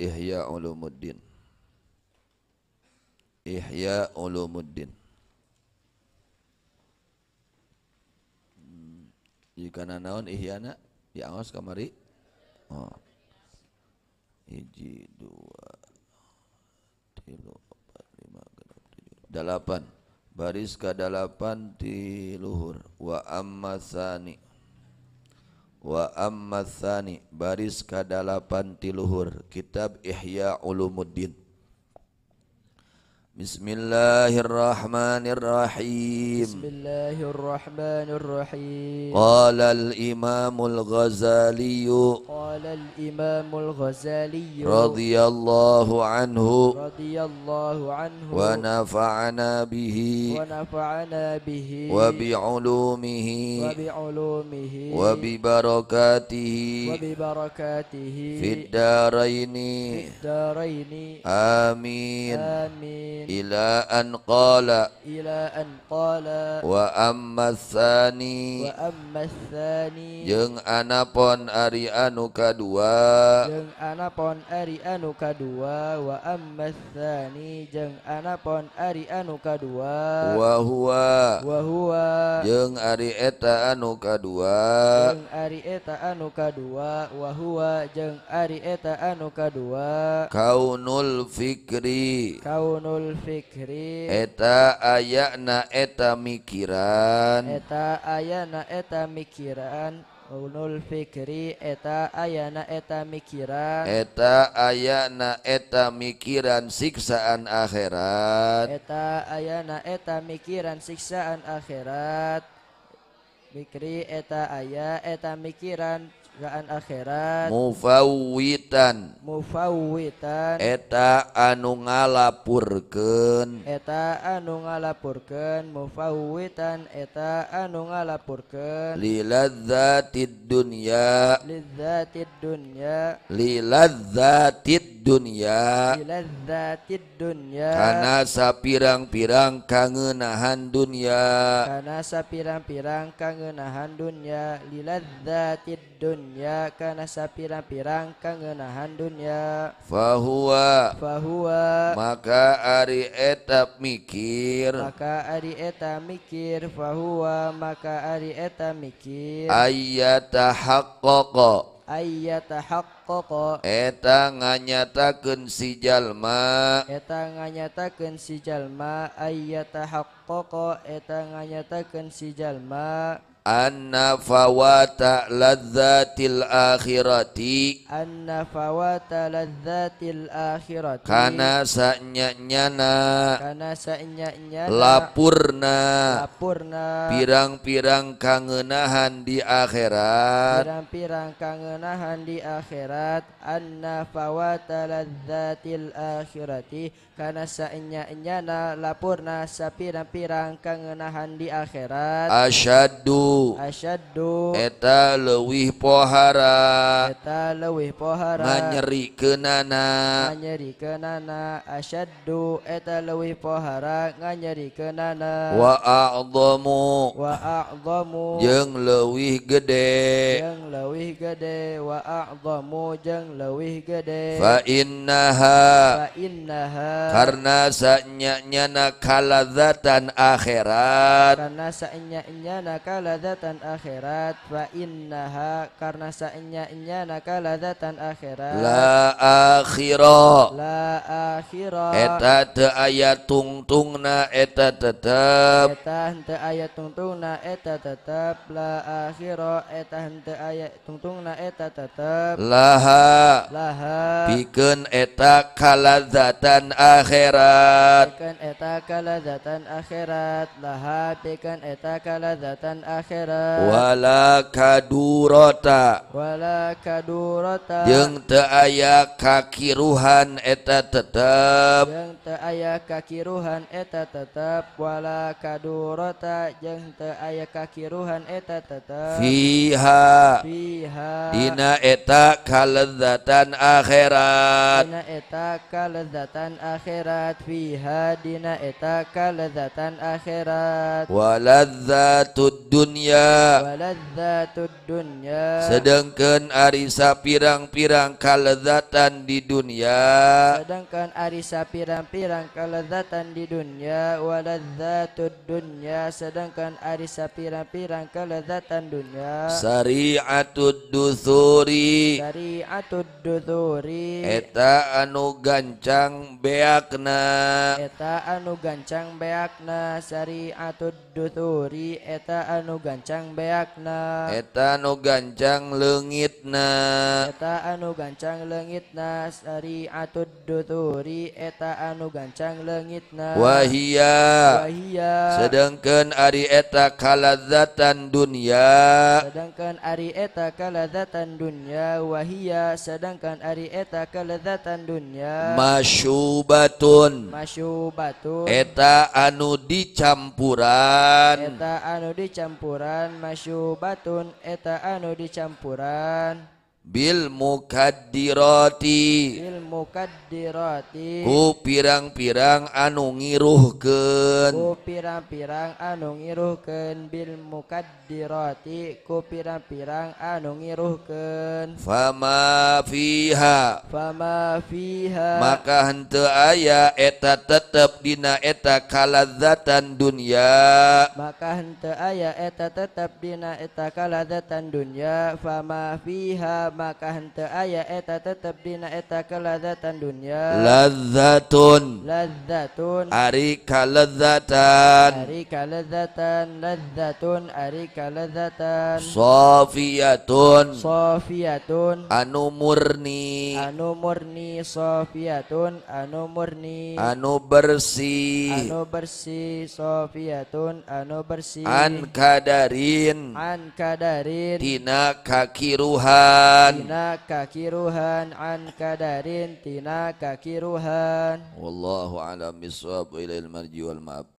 Ihya Ulumuddin Ihya Ulumuddin hmm, Jika jika naon ihyana ya awas kamari oh. hiji dua Tilo empat lima genap tujuh delapan baris ke delapan di luhur wa ammasani wa amma tsani baris kadalapan tiluhur kitab Ihya Ulumuddin Bismillahirrahmanirrahim Bismillahirrahmanirrahim Qala al-Imamul Ghazali Qala قال الإمام الغزالي رضي الله عنه رضي الله عنه ونفعنا به ونفعنا به وبعلومه وبعلومه وببركاته وببركاته في الدارين في الدارين آمين آمين إلى أن قال إلى أن قال وأما الثاني وأما الثاني جن أنا anapon أري أنك kadua jeng ana pon ari anu kadua wa ammas jeng jeung pon ari anu kadua wa huwa wa huwa jeng ari eta anu kadua jeung ari eta anu kadua wa huwa jeng ari eta anu kadua kaunul fikri kaunul fikri eta ayana eta mikiran eta ayana eta mikiran Kaunul fikri eta ayana eta mikiran Eta ayana eta mikiran siksaan akhirat Eta ayana eta mikiran siksaan akhirat Mikri eta ayah eta mikiran Gaan akhirat mufawitan mufawitan eta anu ngalapurkeun eta anu ngalapurkeun mufawitan eta anu ngalapurkeun liladzatid dunya liladzatid dunya liladzatid dunya biladzatid dunya kana sapirang-pirang kangenahan dunya kana sapirang-pirang kangenahan dunya liladzatid dunya kana sapirang-pirang kangenahan dunya fahuwa fahuwa maka ari etap mikir maka ari etap mikir fahuwa maka ari etap mikir haqqaqa Ay taha ko etang nganyataken sijallma etang nganyataken sijallma aya taha pokok etang nganyataken sijallma. anna fawata ladzatil akhirati anna fawata ladzatil akhirati kana sanyanyana kana sanyanyana lapurna lapurna pirang-pirang kangenahan di akhirat pirang-pirang kangenahan di akhirat anna fawata ladzatil akhirati kana sanyanyana lapurna sapirang-pirang kangenahan di akhirat asyaddu asyaddu eta leuwih pohara eta leuwih pohara nganyerikeunana nganyerikeunana asyaddu eta leuwih pohara nganyerikeunana wa a'dhamu wa a'dhamu jeung leuwih gede jeung leuwih gede wa a'dhamu jeung leuwih gede fa innaha fa innaha karena sanyanya nakaladzatan akhirat karena sanyanya nakaladzatan ladatan akhirat fa innaha karena saenya-nya naka ladatan akhirat la akhira la akhira eta te ayat tungtungna eta tetep eta te ayat tungtungna eta tetep la akhira eta te ayat tungtungna eta tetep laha laha pikeun eta kaladatan akhirat pikeun eta kaladatan akhirat laha pikeun eta kaladatan akhirat akhirat wala kadurata, wala kadurata jeung teu aya kakiruhan eta tetep jeung teu aya kakiruhan eta tetep wala kadurata, jeung teu aya kakiruhan eta tetep fiha fiha dina eta kalezatan akhirat dina eta kalezatan akhirat fiha dina eta kalezatan akhirat waladzatud dunia dunya sedangkan arisa pirang-pirang kalezatan di dunia sedangkan arisa pirang-pirang kalezatan di dunia waladzatud dunya sedangkan arisa pirang-pirang kalezatan dunia syariatud dusuri syariatud dusuri eta anu gancang beakna eta anu gancang beakna syariatud dusuri eta anu gancang gancang beakna etau gancang legit nas tak Anu gancang legit nas Aritudtori eta anu gancang legit naswahiya sedangkan Arieta kaladatan dunia sedangkan Arieta kaladatan dunia wahia sedangkan Arieta keledatan dunia Masyubatun masuk batu eta anu dicampuran tak anu dicampuran Masu batun eta ano di campuran, bil mukaddirati bil mukaddirati ku pirang-pirang anu ngiruhkeun ku pirang-pirang anu ngiruhkeun bil mukaddirati ku pirang-pirang anu ngiruhkeun fama fiha fama fiha maka henteu aya eta tetep dina eta kaladzatan dunya maka henteu aya eta tetep dina eta kaladzatan dunya fama fiha maka henteu aya eta tetep dina eta keladatan dunia ladzatun ladzatun ari kaladzatan ari kaladzatan ladzatun ari kaladzatan Sofiatun Sofiatun anu murni anu murni Sofiatun anu murni anu bersih anu bersih Sofiatun anu bersih an kadarin an kadarin tina kakiruhan kakiruhan Tina kakiruhan an kadarin tina kakiruhan Wallahu alam marji wal ma'ab